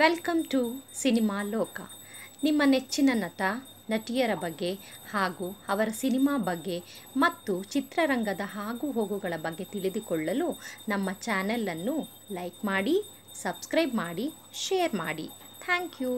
welcome to cinema ಲೋಕ ನಿಮ್ಮ ನೆಚ್ಚಿನ ನಟ ನಟಿಯರ ಬಗ್ಗೆ ಹಾಗೂ ಅವರ ಸಿನಿಮಾ ಬಗ್ಗೆ ಮತ್ತು ಚಿತ್ರರಂಗದ ಹಾಗು ಹೋಗುಗಳ ಬಗ್ಗೆ ತಿಳಿದುಕೊಳ್ಳಲು ನಮ್ಮ ಚಾನೆಲನ್ನು ಲೈಕ್ ಮಾಡಿ ಸಬ್ಸ್ಕ್ರೈಬ್ ಮಾಡಿ ಶೇರ್ ಮಾಡಿ ಥ್ಯಾಂಕ್ ಯು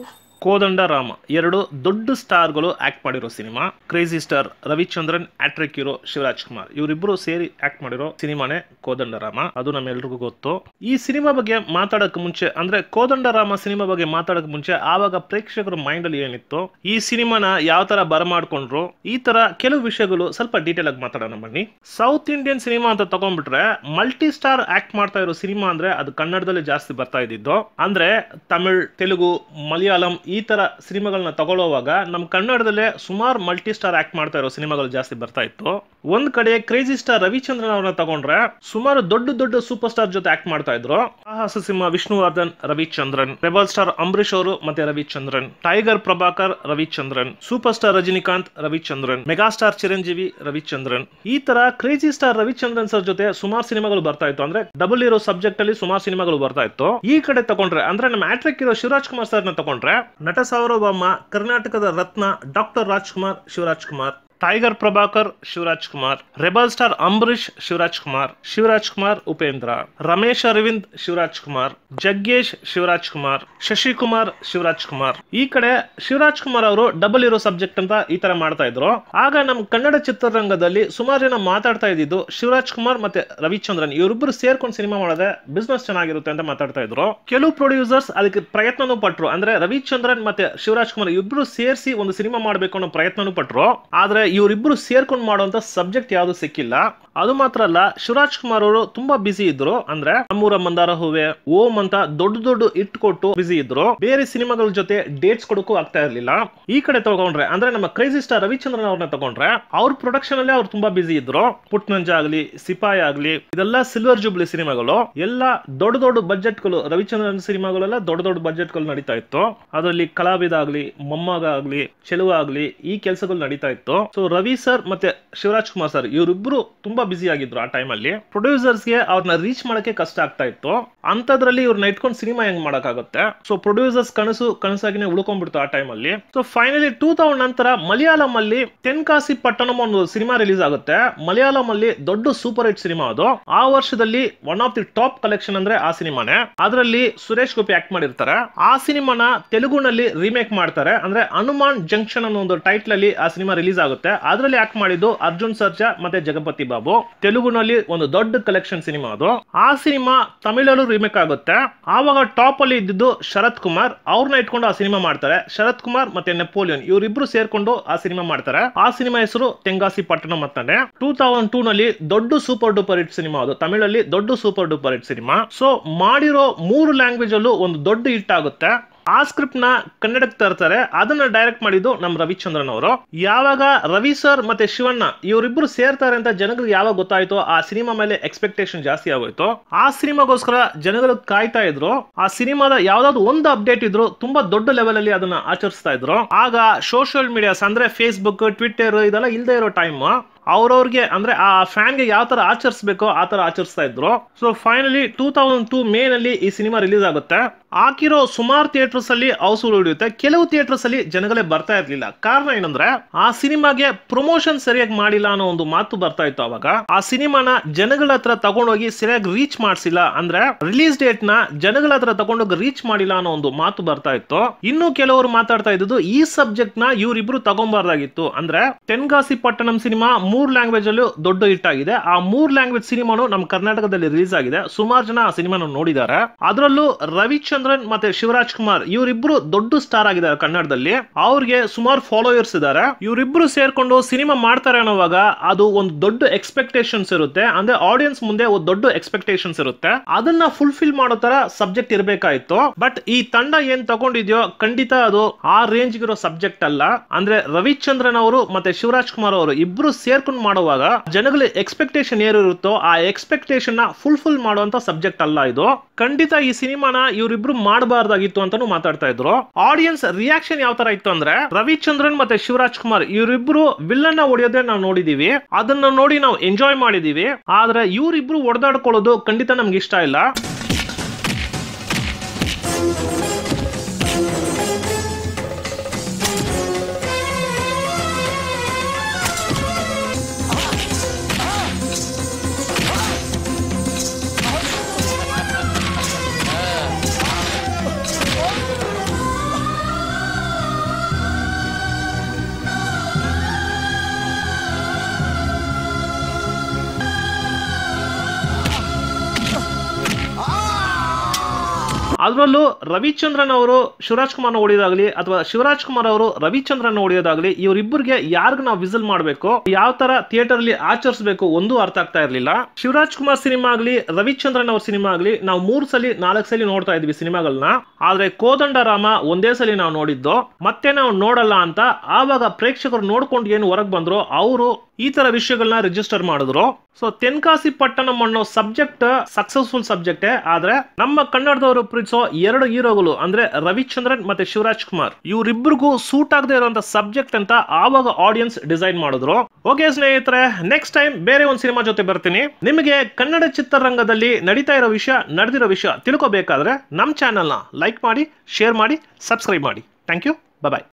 ಕೋದಂಡರಾಮ ಎರಡು ದೊಡ್ಡ ಸ್ಟಾರ್ಗಳು ಆ್ಯಕ್ಟ್ ಮಾಡಿರೋ cinema crazy star Ravichandran hat trick hero Shivaraj Kumar ಇವರಿಬ್ಬರು ಸೇರಿ ಆಕ್ಟ್ ಮಾಡಿರೋ ಸಿನಿಮಾನೇ ಕೋದಂಡರಾಮ ಅದು ನಮ್ಮೆಲ್ರಿಗೂ ಗೊತ್ತು ಈ ಸಿನಿಮಾ ಬಗ್ಗೆ ಮಾತಾಡೋಕೆ ಮುಂಚೆ ಅಂದ್ರೆ ಕೋದಂಡರಾಮ ಸಿನಿಮಾ ಬಗ್ಗೆ ಮಾತಾಡೋಕೆ ಮುಂಚೆ ಆವಾಗ ಪ್ರೇಕ್ಷಕರ ಮೈಂಡ್ ಅಲ್ಲಿ ಏನಿತ್ತು ಈ ಸಿನಿಮಾನ ಯಾವ ತರ ಬರಮಾಡ್ಕೊಂಡ್ರು ಈ ತರ ಕೆಲವು ವಿಷಯಗಳು ಸ್ವಲ್ಪ ಡೀಟೇಲ್ ಆಗಿ ಮಾತಾಡೋಣ ಬನ್ನಿ ಸೌತ್ ಇಂಡಿಯನ್ ಸಿನಿಮಾ ಅಂತ ತಗೊಂಡ್ಬಿಟ್ರೆ ಮಲ್ಟಿ ಸ್ಟಾರ್ ಆಕ್ಟ್ ಮಾಡ್ತಾ ಇರೋ ಸಿನಿಮಾ ಅಂದ್ರೆ ಅದು ಕನ್ನಡದಲ್ಲಿ ಜಾಸ್ತಿ ಬರ್ತಾ ಇದ್ದಿದ್ದು ಅಂದ್ರೆ ತಮಿಳ್ ತೆಲುಗು ಮಲಯಾಳಂ ಈ ತರ ಸಿನಿಮಾಗಳನ್ನ ತಗೊಳ್ಳೋವಾಗ ನಮ್ಮ ಕನ್ನಡದಲ್ಲೇ ಸುಮಾರು ಮಲ್ಟಿ ಸ್ಟಾರ್ ಆಕ್ಟ್ ಮಾಡ್ತಾ ಇರೋ ಸಿನಿಮಾಗಳು ಜಾಸ್ತಿ ಬರ್ತಾ ಇತ್ತು ಒಂದ್ ಕಡೆ ಕ್ರೇಜಿ ಸ್ಟಾರ್ ರವಿಚಂದ್ರನ್ ಅವ್ರನ್ನ ತಗೊಂಡ್ರೆ ಸುಮಾರು ದೊಡ್ಡ ದೊಡ್ಡ ಸೂಪರ್ ಸ್ಟಾರ್ ಜೊತೆ ಆಕ್ಟ್ ಮಾಡ್ತಾ ಇದ್ರು ಸಾಹಸ ಸಿಂಹ ವಿಷ್ಣುವರ್ಧನ್ ರವಿಚಂದ್ರನ್ ರೆಬಲ್ ಸ್ಟಾರ್ ಅಂಬರೀಶ್ ಅವರು ಮತ್ತೆ Ravichandran tiger Prabhakar Ravichandran super star Rajinikanth Ravichandran mega star Chiranjeevi Ravichandran ಈ ತರ ಕ್ರೇಜಿ ಸ್ಟಾರ್ ರವಿಚಂದ್ರನ್ ಸರ್ ಜೊತೆ ಸುಮಾರು ಸಿನಿಮಾಗಳು ಬರ್ತಾ ಇತ್ತು ಅಂದ್ರೆ ಡಬಲ್ ಇರೋ ಸಬ್ಜೆಕ್ಟ್ ಅಲ್ಲಿ ಸುಮಾರು ಸಿನಿಮಾಗಳು ಬರ್ತಾ ಇತ್ತು ಈ ಕಡೆ ತಗೊಂಡ್ರೆ ಅಂದ್ರೆ ನಮ್ಮ ಆಟ್ರಿಕ್ ಇರೋ ಶಿವರಾಜ್ ಕುಮಾರ್ ಸರ್ನ ತಗೊಂಡ್ರೆ ನಟ ಸೌರಭಮ್ಮ ಕರ್ನಾಟಕದ ರತ್ನ doctor Rajkumar Shivarajkumar tiger Prabhakar Shivaraj Kumar rebel star Ambareesh Shivaraj Kumar Shivaraj Kumar Upendra Ramesh Aravind Shivaraj Kumar Jaggesh Shivaraj Kumar Shashikumar Shivaraj Kumar ಈ ಕಡೆ ಶಿವರಾಜ್ ಕುಮಾರ್ ಅವರು ಡಬಲ್ ಇರೋ ಸಬ್ಜೆಕ್ಟ್ ಅಂತ ಈ ತರ ಮಾಡ್ತಾ ಇದ್ರು ಆಗ ನಮ್ ಕನ್ನಡ ಚಿತ್ರರಂಗದಲ್ಲಿ ಸುಮಾರು ಜನ ಮಾತಾಡ್ತಾ ಇದ್ದಿದ್ದು ಶಿವರಾಜ್ ಕುಮಾರ್ ಮತ್ತೆ ರವಿಚಂದ್ರನ್ ಇವರಿಬ್ಬರು ಸೇರ್ಕೊಂಡು ಸಿನಿಮಾ ಮಾಡಿದ್ರೆ ಬಿಸ್ನೆಸ್ ಚೆನ್ನಾಗಿರುತ್ತೆ ಅಂತ ಮಾತಾಡ್ತಾ ಇದ್ರು ಕೆಲವು ಪ್ರೊಡ್ಯೂಸರ್ಸ್ ಅದಕ್ಕೆ ಪ್ರಯತ್ನನೂ ಪಟ್ರು ಅಂದ್ರೆ ರವಿಚಂದ್ರನ್ ಮತ್ತೆ ಶಿವರಾಜ್ ಕುಮಾರ್ ಇಬ್ರು ಸೇರಿಸಿ ಒಂದು ಸಿನಿಮಾ ಮಾಡ್ಬೇಕು ಅನ್ನೋ ಪ್ರಯತ್ನನೂ ಪಟ್ರು ಆದ್ರೆ ಇವರಿಬ್ಬರು ಸೇರ್ಕೊಂಡು ಮಾಡುವಂತ ಸಬ್ಜೆಕ್ಟ್ ಯಾವುದು ಸಿಕ್ಕಿಲ್ಲ ಅದು ಮಾತ್ರ ಅಲ್ಲ ಶಿವರಾಜ್ ಕುಮಾರ್ ಅವರು ತುಂಬಾ ಬಿಸಿ ಇದ್ರು ಅಂದ್ರೆ ನಮ್ಮೂರ ಮಂದಾರ ಹೂವೆ ಓಂ ಅಂತ ದೊಡ್ಡ ದೊಡ್ಡ ಇಟ್ ಕೊಟ್ಟು ಬಿಸಿ ಇದ್ರು ಬೇರೆ ಸಿನಿಮಾಗಳ ಜೊತೆ ಡೇಟ್ಸ್ ಕೊಡಕ್ಕೂ ಆಗ್ತಾ ಇರ್ಲಿಲ್ಲ ಈ ಕಡೆ ತಗೊಂಡ್ರೆ ಅಂದ್ರೆ ನಮ್ಮ ಕ್ರೇಜಿ ಸ್ಟಾರ್ ರವಿಚಂದ್ರನ್ ಅವ್ರನ್ನ ತಗೊಂಡ್ರೆ ಅವ್ರ ಪ್ರೊಡಕ್ಷನ್ ಅಲ್ಲೇ ಅವ್ರು ತುಂಬಾ ಬಿಸಿ ಇದ್ರು ಪುಟ್ನಂಜ ಆಗ್ಲಿ ಸಿಪಾಯಿ ಆಗ್ಲಿ ಇದೆಲ್ಲ ಸಿಲ್ವರ್ ಜುಬ್ಲಿ ಸಿನಿಮಾಗಳು ಎಲ್ಲ ದೊಡ್ಡ ದೊಡ್ಡ ಬಜೆಟ್ ಗಳು ರವಿಚಂದ್ರನ್ ಸಿನಿಮಾಗಳೆಲ್ಲ ದೊಡ್ಡ ದೊಡ್ಡ ಬಜೆಟ್ ಗಳು ನಡೀತಾ ಇತ್ತು ಅದರಲ್ಲಿ ಕಲಾವಿದ ಆಗ್ಲಿ ಮೊಮ್ಮಗ ಆಗ್ಲಿ ಚೆಲುವ ಆಗ್ಲಿ ಈ ಕೆಲಸಗಳು ನಡೀತಾ ಇತ್ತು ಸೊ ರವಿ ಸರ್ ಮತ್ತೆ ಶಿವರಾಜ್ ಕುಮಾರ್ ಸರ್ ಇವರಿಬ್ಬರು ತುಂಬಾ ಬ್ಯುಸಿ ಆಗಿದ್ರು ಆ ಟೈಮಲ್ಲಿ ಪ್ರೊಡ್ಯೂಸರ್ಸ್ಗೆ ಅವ್ರನ್ನ ರೀಚ್ ಮಾಡಕ್ಕೆ ಕಷ್ಟ ಆಗ್ತಾ ಇತ್ತು ಅಂತದ್ರಲ್ಲಿ ಇವ್ರನ್ನ ಇಟ್ಕೊಂಡು ಸಿನಿಮಾ ಹೆಂಗ್ ಮಾಡಕ್ಕಾಗುತ್ತೆ ಸೊ ಪ್ರೊಡ್ಯೂಸರ್ಸ್ ಕನಸು ಕನಸಾಗಿನೇ ಉಳ್ಕೊಂಡ್ಬಿಡ್ತು ಆ ಟೈಮಲ್ಲಿ ಸೊ ಫೈನಲಿ ಟೂ ತೌಸಂಡ್ ನಂತರ ಮಲಯಾಳಂ ಅಲ್ಲಿ ತೆನ್ಕಾಸಿ ಪಟ್ಟಣಂ ಒಂದು ಸಿನಿಮಾ ರಿಲೀಸ್ ಆಗುತ್ತೆ ಮಲಯಾಳಂ ಅಲ್ಲಿ ದೊಡ್ಡ ಸೂಪರ್ ಹಿಟ್ ಸಿನಿಮಾ ಅದು ಆ ವರ್ಷದಲ್ಲಿ one of the top collection ಅಂದ್ರೆ ಆ ಸಿನಿಮಾನೇ ಅದರಲ್ಲಿ ಸುರೇಶ್ ಗೋಪಿ ಆಕ್ಟ್ ಮಾಡಿರ್ತಾರೆ ಆ ಸಿನಿಮಾನ ತೆಲುಗುನಲ್ಲಿ ರಿಮೇಕ್ ಮಾಡ್ತಾರೆ ಅಂದ್ರೆ ಹನುಮಾನ್ ಜಂಕ್ಷನ್ ಅನ್ನೋ ಒಂದು ಟೈಟ್ಲ್ ಅಲ್ಲಿ ಆ ಸಿನಿಮಾ ರಿಲೀಸ್ ಆಗುತ್ತೆ ಬರುತ್ತೆ ಅದರಲ್ಲಿ ಆಕ್ಟ್ ಮಾಡಿದ್ದು ಅರ್ಜುನ್ ಸರ್ಜಾ ಮತ್ತೆ ಜಗಪತಿ ಬಾಬು ತೆಲುಗುನಲ್ಲಿ ಒಂದು ದೊಡ್ಡ ಕಲೆಕ್ಷನ್ ಸಿನಿಮಾ ಅದು ಆ ಸಿನಿಮಾ ತಮಿಳಲ್ಲೂ ರಿಮೇಕ್ ಆಗುತ್ತೆ ಆವಾಗ ಟಾಪ್ ಅಲ್ಲಿ ಇದ್ದಿದ್ದು ಶರತ್ ಕುಮಾರ್ ಅವ್ರನ್ನ ಇಟ್ಕೊಂಡು ಆ ಸಿನಿಮಾ ಮಾಡ್ತಾರೆ ಶರತ್ ಕುಮಾರ್ ಮತ್ತೆ ನೆಪೋಲಿಯನ್ ಇವರಿಬ್ರು ಸೇರ್ಕೊಂಡು ಆ ಸಿನಿಮಾ ಮಾಡ್ತಾರೆ ಆ ಸಿನಿಮಾ ಹೆಸರು ತೆಂಗಾಸಿ ಪಟ್ಟಣ ಅಂತಾನೆ ಟೂ ತೌಸಂಡ್ ಟೂ ನಲ್ಲಿ ದೊಡ್ಡ ಸೂಪರ್ ಡೂಪರ್ ಹಿಟ್ ಸಿನಿಮಾ ಅದು ತಮಿಳಲ್ಲಿ ದೊಡ್ಡ super duper hit cinema so ಮಾಡಿರೋ ಮೂರು ಲ್ಯಾಂಗ್ವೇಜ್ ಅಲ್ಲೂ ಒಂದು ದೊಡ್ಡ ಹಿಟ್ ಆಗುತ್ತೆ ಆ ಸ್ಕ್ರಿಪ್ಟ್ ನ ಕನ್ನಡಕ್ಕೆ ತರ್ತಾರೆ ಅದನ್ನ ಡೈರೆಕ್ಟ್ ಮಾಡಿದ್ದು ನಮ್ಮ ರವಿಚಂದ್ರನ್ ಅವರು ಯಾವಾಗ ರವಿ ಸರ್ ಮತ್ತೆ ಶಿವಣ್ಣ ಇವರಿಬ್ರು ಸೇರ್ತಾರೆ ಅಂತ ಜನಗಳಿಗೆ ಯಾವಾಗ ಗೊತ್ತಾಯ್ತೋ ಆ ಸಿನಿಮಾ ಮೇಲೆ ಎಕ್ಸ್ಪೆಕ್ಟೇಷನ್ ಜಾಸ್ತಿ ಆಗೋಯ್ತು ಆ ಸಿನಿಮಾಗೋಸ್ಕರ ಜನಗಳು ಕಾಯ್ತಾ ಇದ್ರು ಆ ಸಿನಿಮಾದ ಯಾವ್ದಾದ್ರು ಒಂದು ಅಪ್ಡೇಟ್ ಇದ್ರು ತುಂಬಾ ದೊಡ್ಡ ಲೆವೆಲ್ ಅಲ್ಲಿ ಅದನ್ನ ಆಚರಿಸ್ತಾ ಇದ್ರು ಆಗ ಸೋಷಿಯಲ್ ಮೀಡಿಯಾಸ್ ಅಂದ್ರೆ ಫೇಸ್ಬುಕ್ ಟ್ವಿಟರ್ ಇದೆಲ್ಲ ಇಲ್ದೆ ಇರೋ ಟೈಮ್ ಅವ್ರವ್ರಿಗೆ ಅಂದ್ರೆ ಆ ಫ್ಯಾನ್ ಗೆ ಯಾವ ತರ ಆಚರಿಸ್ಬೇಕು ಆ ತರ ಆಚರಿಸ್ತಾ ಇದ್ರು so finally two thousand two May ನಲ್ಲಿ ಈ ಸಿನಿಮಾ ರಿಲೀಸ್ ಆಗುತ್ತೆ ಹಾಕಿರೋ ಸುಮಾರು ಥಿಯೇಟರ್ಸ್ ಅಲ್ಲಿ ಹೌಸ್ಫುಲ್ ಉಳಿಯುತ್ತೆ ಕೆಲವು ಥಿಯೇಟರ್ಸ್ ಅಲ್ಲಿ ಜನಗಳೇ ಬರ್ತಾ ಇರ್ಲಿಲ್ಲ ಕಾರಣ ಏನಂದ್ರೆ ಆ ಸಿನಿಮಾಗೆ ಪ್ರಮೋಷನ್ ಸರಿಯಾಗಿ ಮಾಡಿಲ್ಲ ಅನ್ನೋ ಒಂದು ಮಾತು ಬರ್ತಾ ಇತ್ತು ಅವಾಗ ಆ ಸಿನಿಮಾನ ಜನಗಳ ಹತ್ರ ತಗೊಂಡೋಗಿ ಸರಿಯಾಗಿ ರೀಚ್ ಮಾಡಿಸಿಲ್ಲ ಅಂದ್ರೆ ರಿಲೀಸ್ ಡೇಟ್ ನ ಜನಗಳ ಹತ್ರ ತಗೊಂಡೋಗಿ ರೀಚ್ ಮಾಡಿಲ್ಲ ಅನ್ನೋ ಒಂದು ಮಾತು ಬರ್ತಾ ಇತ್ತು ಇನ್ನು ಕೆಲವರು ಮಾತಾಡ್ತಾ ಇದ್ದು ಈ ಸಬ್ಜೆಕ್ಟ್ ನ ಇವರಿಬ್ರು ತಗೊಂಬಾರ್ದಾಗಿತ್ತು ಅಂದ್ರೆ ತೆನ್ಗಾಸಿ ಪಟ್ಟಣಂ ಸಿನಿಮಾ ಮೂರ್ ಲ್ಯಾಂಗ್ವೇಜ್ ಅಲ್ಲೂ ದೊಡ್ಡ ಹಿಟ್ ಆಗಿದೆ ಆ ಮೂರ್ ಲ್ಯಾಂಗ್ವೇಜ್ ಸಿನಿಮಾನು ನಮ್ಮ ಕರ್ನಾಟಕದಲ್ಲಿ ರಿಲೀಸ್ ಆಗಿದೆ ಸುಮಾರು ಜನ ಆ ಸಿನಿಮಾನ ನೋಡಿದ್ದಾರೆ ಅದರಲ್ಲೂ ರವಿಚಂದ್ರ ಚಂದ್ರನ್ ಮತ್ತೆ ಶಿವರಾಜ್ ಕುಮಾರ್ ಇವರಿಬ್ರು ದೊಡ್ಡ ಸ್ಟಾರ್ ಆಗಿದ್ದಾರೆ ಕನ್ನಡದಲ್ಲಿ ಅವ್ರಿಗೆ ಸುಮಾರು ಫಾಲೋಯರ್ಸ್ ಇದ್ದಾರೆ ಇವರಿಬ್ರು ಸೇರ್ಕೊಂಡು ಸಿನಿಮಾ ಮಾಡ್ತಾರೆ ಅನ್ನೋವಾಗ ಅದು ಒಂದು ದೊಡ್ಡ ಎಕ್ಸ್ಪೆಕ್ಟೇಷನ್ಸ್ ಇರುತ್ತೆ ಅಂದ್ರೆ ಆಡಿಯನ್ಸ್ ಮುಂದೆ ಒಂದು ದೊಡ್ಡ ಎಕ್ಸ್ಪೆಕ್ಟೇಷನ್ಸ್ ಇರುತ್ತೆ ಅದನ್ನ ಫುಲ್ಫಿಲ್ ಮಾಡೋ ತರ ಸಬ್ಜೆಕ್ಟ್ ಇರಬೇಕಾಯ್ತು ಬಟ್ ಈ ತಂಡ ಏನ್ ತಗೊಂಡಿದ್ಯೋ ಖಂಡಿತ ಅದು ಆ ರೇಂಜ್ ಇರೋ ಸಬ್ಜೆಕ್ಟ್ ಅಲ್ಲ ಅಂದ್ರೆ ರವಿಚಂದ್ರನ್ ಅವರು ಮತ್ತೆ ಶಿವರಾಜ್ ಕುಮಾರ್ ಅವರು ಇಬ್ರು ಸೇರ್ಕೊಂಡು ಮಾಡುವಾಗ ಜನಗಳ ಎಕ್ಸ್ಪೆಕ್ಟೇಷನ್ ಏನಿರುತ್ತೋ ಇರುತ್ತೋ ಆ ಎಕ್ಸ್ಪೆಕ್ಟೇಷನ್ ಫುಲ್ಫಿಲ್ ಮಾಡುವಂತ ಸಬ್ಜೆಕ್ಟ್ ಅಲ್ಲ ಇದು ಖಂಡಿತ ಈ ಸಿನಿಮಾನ ಇವರಿಬ್ರು ಮಾಡಬಾರ್ದಾಗಿತ್ತು ಅಂತಾನು ಮಾತಾಡ್ತಾ ಇದ್ರು ಆಡಿಯನ್ಸ್ ರಿಯಾಕ್ಷನ್ ಯಾವ ತರ ಇತ್ತು ಅಂದ್ರೆ ರವಿಚಂದ್ರನ್ ಮತ್ತೆ ಶಿವರಾಜ್ ಕುಮಾರ್ ಇವರಿಬ್ರು ವಿಲ್ಲನ್ನ ಹೊಡೆಯೋದೇ ನಾವು ನೋಡಿದೀವಿ ಅದನ್ನ ನೋಡಿ ನಾವು ಎಂಜಾಯ್ ಮಾಡಿದೀವಿ ಆದ್ರೆ ಇವ್ರಿಬ್ರು ಹೊಡೆದಾಡ್ಕೊಳ್ಳೋದು ಖಂಡಿತ ನಮ್ಗೆ ಇಷ್ಟ ಇಲ್ಲ ಅದರಲ್ಲೂ ರವಿಚಂದ್ರನ್ ಅವರು ಶಿವರಾಜ್ ಕುಮಾರ್ ಹೊಡೆಯೋದಾಗಲಿ ಅಥವಾ ಶಿವರಾಜ್ ಕುಮಾರ್ ಅವರು ರವಿಚಂದ್ರನ್ ಹೊಡೆಯೋದಾಗಲಿ ಇವರಿಬ್ಬರಿಗೆ ಯಾರಿಗ ನಾವು ವಿಸಲ್ ಮಾಡಬೇಕು ಯಾವ ತರ ಥಿಯೇಟರ್ ಅಲ್ಲಿ ಆಚರಿಸಬೇಕು ಒಂದು ಅರ್ಥ ಆಗ್ತಾ ಇರಲಿಲ್ಲ ಶಿವರಾಜ್ ಕುಮಾರ್ ಸಿನಿಮಾ ಆಗ್ಲಿ ರವಿಚಂದ್ರನ್ ಅವ್ರ ಸಿನಿಮಾ ಆಗ್ಲಿ ನಾವು ಮೂರು ಸಲ ನಾಲ್ಕು ಸಲ ನೋಡ್ತಾ ಇದ್ವಿ ಸಿನಿಮಾಗಳನ್ನ ಆದ್ರೆ ಕೋದಂಡರಾಮ ಒಂದೇ ಸಲ ನಾವು ನೋಡಿದ್ದು ಮತ್ತೆ ನಾವು ನೋಡಲ್ಲ ಅಂತ ಆವಾಗ ಪ್ರೇಕ್ಷಕರು ನೋಡ್ಕೊಂಡು ಏನು ಹೊರಗೆ ಬಂದ್ರು ಅವರು ಈ ತರ ವಿಷಯಗಳನ್ನ ರಿಜಿಸ್ಟರ್ ಮಾಡಿದ್ರು ಸೊ ತೆನ್ಕಾಸಿ ಪಟ್ಟಣ ಅನ್ನೋ ಸಬ್ಜೆಕ್ಟ್ ಸಕ್ಸಸ್ಫುಲ್ ಸಬ್ಜೆಕ್ಟ್ ಆದ್ರೆ ನಮ್ಮ ಕನ್ನಡದವರು ಪ್ರೀತಿಸ ಎರಡು ಹೀರೋಗಳು ಅಂದ್ರೆ ರವಿಚಂದ್ರನ್ ಮತ್ತೆ ಶಿವರಾಜ್ ಕುಮಾರ್ ಇವರಿಬ್ಬರಿಗೂ ಸೂಟ್ ಆಗದೆ ಇರುವಂತ ಸಬ್ಜೆಕ್ಟ್ ಅಂತ ಆವಾಗ ಆಡಿಯನ್ಸ್ ಡಿಸೈನ್ ಮಾಡಿದ್ರು ಓಕೆ ಸ್ನೇಹಿತರೆ ನೆಕ್ಸ್ಟ್ ಟೈಮ್ ಬೇರೆ ಒಂದು ಸಿನಿಮಾ ಜೊತೆ ಬರ್ತೀನಿ ನಿಮಗೆ ಕನ್ನಡ ಚಿತ್ರರಂಗದಲ್ಲಿ ನಡೀತಾ ಇರೋ ವಿಷಯ ನಡೆದಿರೋ ವಿಷಯ ತಿಳ್ಕೋಬೇಕಾದ್ರೆ ನಮ್ಮ ನ ಲೈಕ್ ಮಾಡಿ ಶೇರ್ ಮಾಡಿ ಸಬ್ಸ್ಕ್ರೈಬ್ ಮಾಡಿ ಥ್ಯಾಂಕ್ ಯು ಬಾಯ್